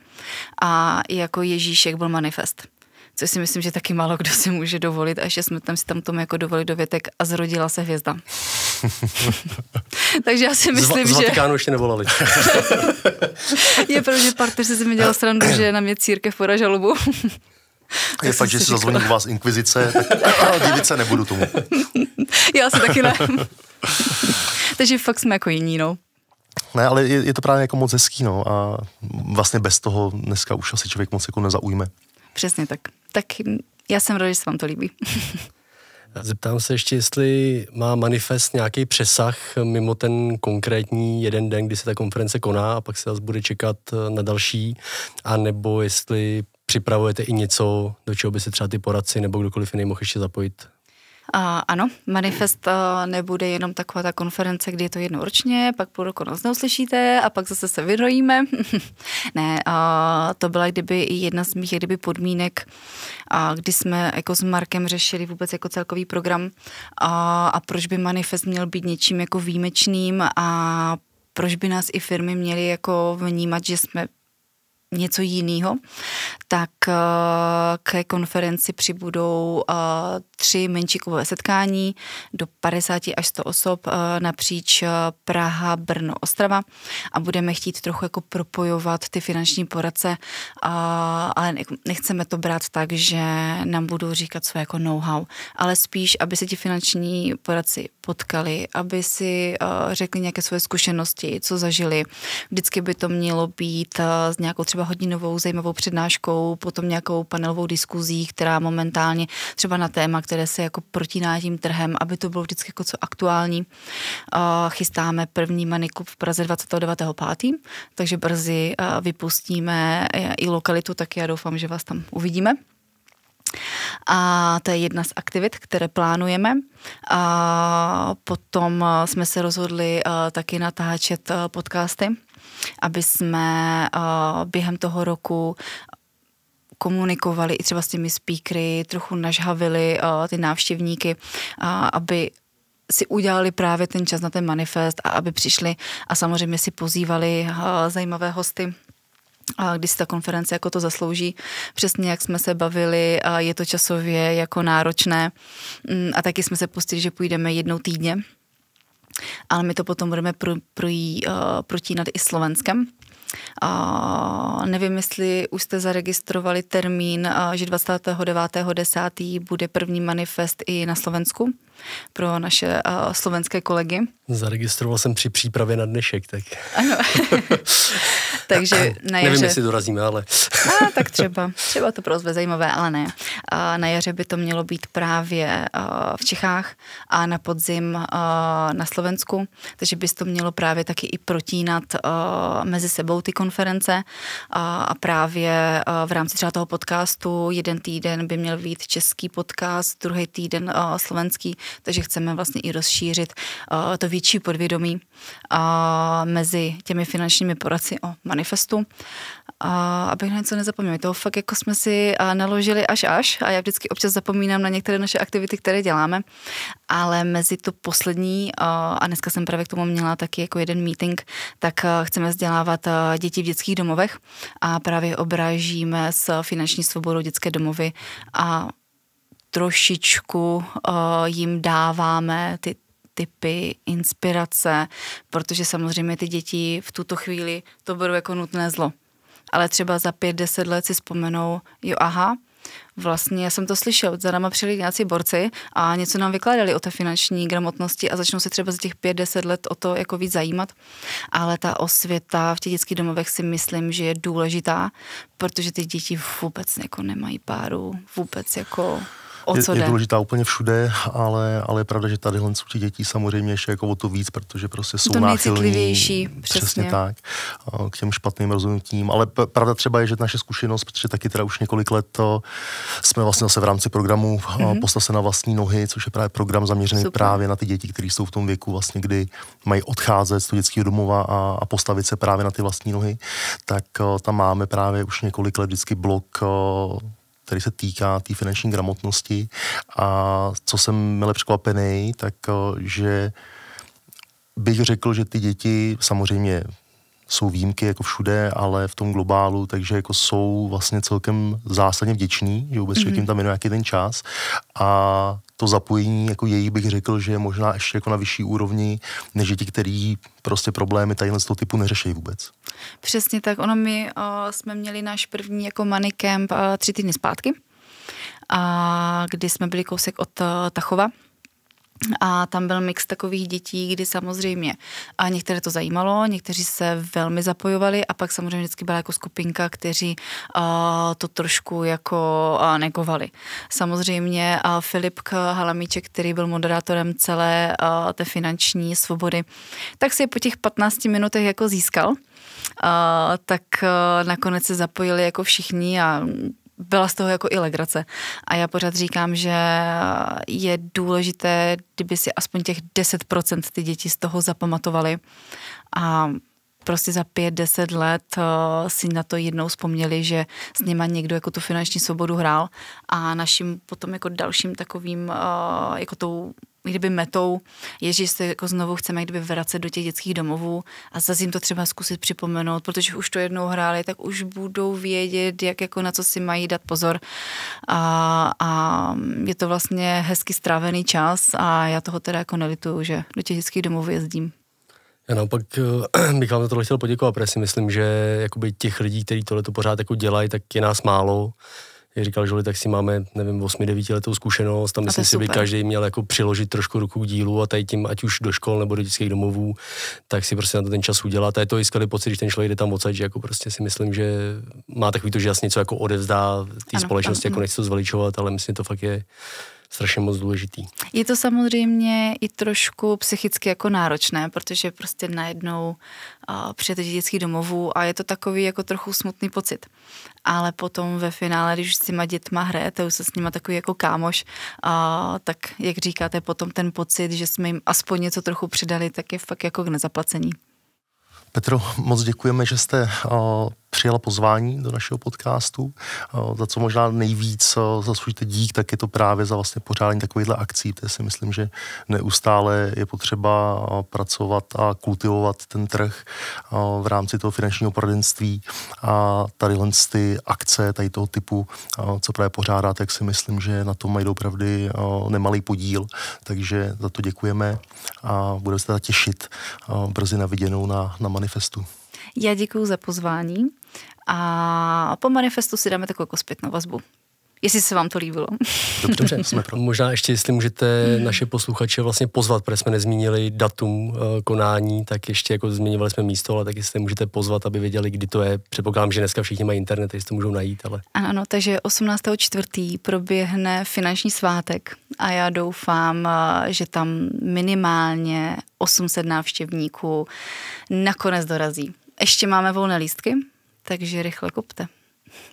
a jako Ježíšek byl manifest co si myslím, že taky málo kdo si může dovolit a že jsme tam si tam tomu jako dovolili dovětek a zrodila se hvězda. [LAUGHS] Takže já si myslím, z, že... Z Vatikánu ještě nevolali. [LAUGHS] je pro, že partner se mi dělal srandu, že na mě církev pora žalobu. [LAUGHS] Je fakt, že si zazvoní u vás inkvizice, tak divice nebudu tomu. Já se taky ne. Takže fakt jsme jako jiní, no. Ne, ale je, je to právě jako moc hezký, no. A vlastně bez toho dneska už asi člověk moc jako nezaujme. Přesně tak. Tak já jsem ráda, že se vám to líbí. [LAUGHS] Zeptám se ještě, jestli má manifest nějaký přesah mimo ten konkrétní jeden den, kdy se ta konference koná a pak se vás bude čekat eh, na další, a nebo jestli připravujete i něco, do čeho by se třeba ty poradci nebo kdokoliv jiný mohl ještě zapojit a ano, manifest eh, nebude jenom taková ta konference, kdy je to jednou ročně, pak půl roku nás neuslyšíte a pak zase se vyrojíme. [LAUGHS] ne, a eh, to byla kdyby i jedna z mých kdyby podmínek, a kdy jsme jako s Markem řešili vůbec jako celkový program a, a proč by manifest měl být něčím jako výjimečným a proč by nás i firmy měly jako vnímat, že jsme něco jiného, tak eh, ke konferenci přibudou eh, tři menší klubové setkání do 50 až 100 osob eh, napříč Praha, Brno, Ostrava a budeme chtít trochu jako propojovat ty finanční poradce, ale nechceme to brát tak, že nám budou říkat své jako know-how, ale spíš, aby se ti finanční poradci potkali, aby si řekli nějaké své zkušenosti, co zažili. Vždycky by to mělo být s nějakou třeba hodinovou zajímavou přednáškou, potom nějakou panelovou diskuzí, která momentálně třeba na téma, které se jako protíná tím trhem, aby to bylo vždycky jako co aktuální. Chystáme první manikup v Praze 29.5., takže brzy vypustíme e, i lokalitu, tak já doufám, že vás tam uvidíme. A to je jedna z aktivit, které plánujeme. A potom e, jsme se rozhodli e, taky natáčet podcasty aby jsme eh, během toho roku komunikovali i třeba s těmi speakery, trochu nažhavili eh, ty návštěvníky, eh, aby si udělali právě ten čas na ten manifest a aby přišli a samozřejmě si pozývali zajímavé hosty a když si ta konference jako to zaslouží. Přesně jak jsme se bavili, a je to časově jako náročné mm, a taky jsme se pustili, že půjdeme jednou týdně, ale my to potom budeme pro, jí, uh, eh, protínat i Slovenskem. A nevím, jestli už jste zaregistrovali termín, eh, že 29.10. bude první manifest i na Slovensku pro naše uh, slovenské kolegy. Zaregistroval jsem při přípravě na dnešek, tak... Ano. [LAUGHS] Takže na jaře... Nevím, jestli dorazíme, ale... A, tak třeba. Třeba to pro zajímavé, ale ne. A na jaře by to mělo být právě uh, v Čechách a na podzim uh, na Slovensku, takže by to mělo právě taky i protínat uh, mezi sebou ty konference a právě v rámci třeba toho podcastu jeden týden by měl být český podcast, druhý týden slovenský, takže chceme vlastně i rozšířit uh, to větší podvědomí uh, mezi těmi finančními poradci o manifestu. A eh, abych na něco nezapomněl, To fakt jako jsme si naložili až až a já vždycky občas zapomínám na některé naše aktivity, které děláme, ale mezi tu poslední a dneska jsem právě k tomu měla taky jako jeden meeting, tak chceme vzdělávat děti v dětských domovech a právě obrážíme s finanční svobodou dětské domovy a trošičku uh, jim dáváme ty typy, inspirace, protože samozřejmě ty děti v tuto chvíli to budou jako nutné zlo. Ale třeba za pět, deset let si vzpomenou, jo aha, vlastně já jsem to slyšel, za náma přijeli nějací borci a něco nám vykládali o té finanční gramotnosti a začnou se třeba za těch pět deset let o to jako víc zajímat. Ale ta osvěta v těch dětských domovech si myslím, že je důležitá, protože ty děti vůbec jako nemají páru, vůbec jako o co je, je důležitá úplně všude, ale, ale je pravda, že tady u těch dětí samozřejmě ještě jako o to víc, protože prostě jsou to náchylní. Přesně. přesně tak, k těm špatným rozhodnutím. Ale pravda třeba je, že naše zkušenost, protože taky teda už několik let to, jsme vlastně zase v rámci programu mm-hmm. Posta se na vlastní nohy, což je právě program zaměřený Super. právě na ty děti, které jsou v tom věku, vlastně, kdy mají odcházet z toho dětského domova a, a postavit se právě na ty vlastní nohy, tak tam máme právě už několik let vždycky blok který se týká té tý finanční gramotnosti a co jsem milé překvapený, tak eh, že bych řekl, že ty děti samozřejmě jsou výjimky jako všude, ale v tom globálu, takže jako jsou vlastně celkem zásadně vděční, že vůbec mm-hmm. člověk mhm. jim tam jenom nějaký ten čas a to zapojení jako její bych řekl, že je možná ještě jako na vyšší úrovni, než ti, který prostě problémy tadyhle z toho typu neřeší vůbec. Přesně tak, ono my uh, jsme měli náš první jako camp uh, tři týdny zpátky, a kdy jsme byli kousek od uh, Tachova, a tam byl mix takových dětí, kdy samozřejmě a některé to zajímalo, někteří se velmi zapojovali a pak samozřejmě vždycky byla jako skupinka, kteří a, to trošku jako a, negovali. Samozřejmě a Filip Halamíček, který byl moderátorem celé a, té finanční svobody, tak si po těch 15 minutech jako získal. Uh, tak uh, nakonec se zapojili jako všichni a byla z toho jako i legrace. A já pořád říkám, že je důležité, kdyby si aspoň těch 10% ty děti z toho zapamatovali a prostě za pět, deset let eh, si na to jednou vzpomněli, že s nima někdo jako tu finanční svobodu hrál a naším potom jako dalším takovým, eh, jako tou kdyby metou je, že se jako znovu chceme kdyby vracet do těch dětských domovů a zase jim to třeba zkusit připomenout, protože už to jednou hráli, tak už budou vědět, jak jako na co si mají dát pozor a, a je to vlastně hezky strávený čas a já toho teda jako nelituju, že do těch dětských domovů jezdím. Já naopak eh, [CLEARS THROAT] bych vám za tohle chtěl poděkovat, protože si myslím, že těch lidí, kteří tohle pořád jako dělají, tak je nás málo jak říkal Žoli, tak si máme, nevím, 8-9 letou zkušenost, tam myslím si, by každý měl jako přiložit trošku ruku k dílu a tady tím, ať už do škol nebo do dětských domovů, tak si prostě na to ten čas udělat. A je to i skvělý pocit, když ten člověk jde tam odsaď, že jako prostě si myslím, že má takový to, že jasně něco jako odevzdá té společnosti, tam, jako nechci to zveličovat, ale myslím, že to fakt je strašně moc důležitý. Je to samozřejmě i trošku psychicky jako náročné, protože prostě najednou přijete dětský dětských domovů a je to takový jako trochu smutný pocit. Ale potom ve finále, když s těma dětma hrajete, už se s nima takový jako kámoš, a tak jak říkáte, potom ten pocit, že jsme jim aspoň něco trochu přidali, tak je fakt jako k nezaplacení. Petro, moc děkujeme, že jste uh přijala pozvání do našeho podcastu. Eh, za co možná nejvíc eh, zasloužíte dík, tak je to právě za vlastně pořádání takovýchhle akcí. To si myslím, že neustále je potřeba eh, pracovat a kultivovat ten trh v rámci toho finančního poradenství a tady ty akce, tady toho typu, co právě pořádáte, tak si myslím, že na tom mají opravdu nemalý podíl. Takže za to děkujeme a budeme se teda těšit brzy na viděnou na, na manifestu. Já děkuji za pozvání a po manifestu si dáme takovou jako zpětnou vazbu. Jestli se vám to líbilo. Dobře, dobře jsme pro. [LAUGHS] Možná ještě, jestli můžete hmm. naše posluchače vlastně pozvat, protože jsme nezmínili datum eh, konání, tak ještě jako zmiňovali jsme místo, ale tak jestli můžete pozvat, aby věděli, kdy to je. Předpokládám, že dneska všichni mají internet, jestli to můžou najít, ale. Ano, ano, takže 18.4. proběhne finanční svátek a já doufám, eh, že tam minimálně 800 návštěvníků nakonec dorazí. Ještě máme volné lístky, takže rychle kupte.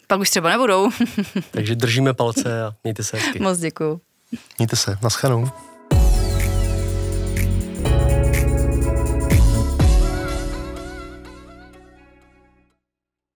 Pak už třeba nebudou. [LAUGHS] takže držíme palce a mějte se hezky. Moc děkuju. Mějte se, naschledanou.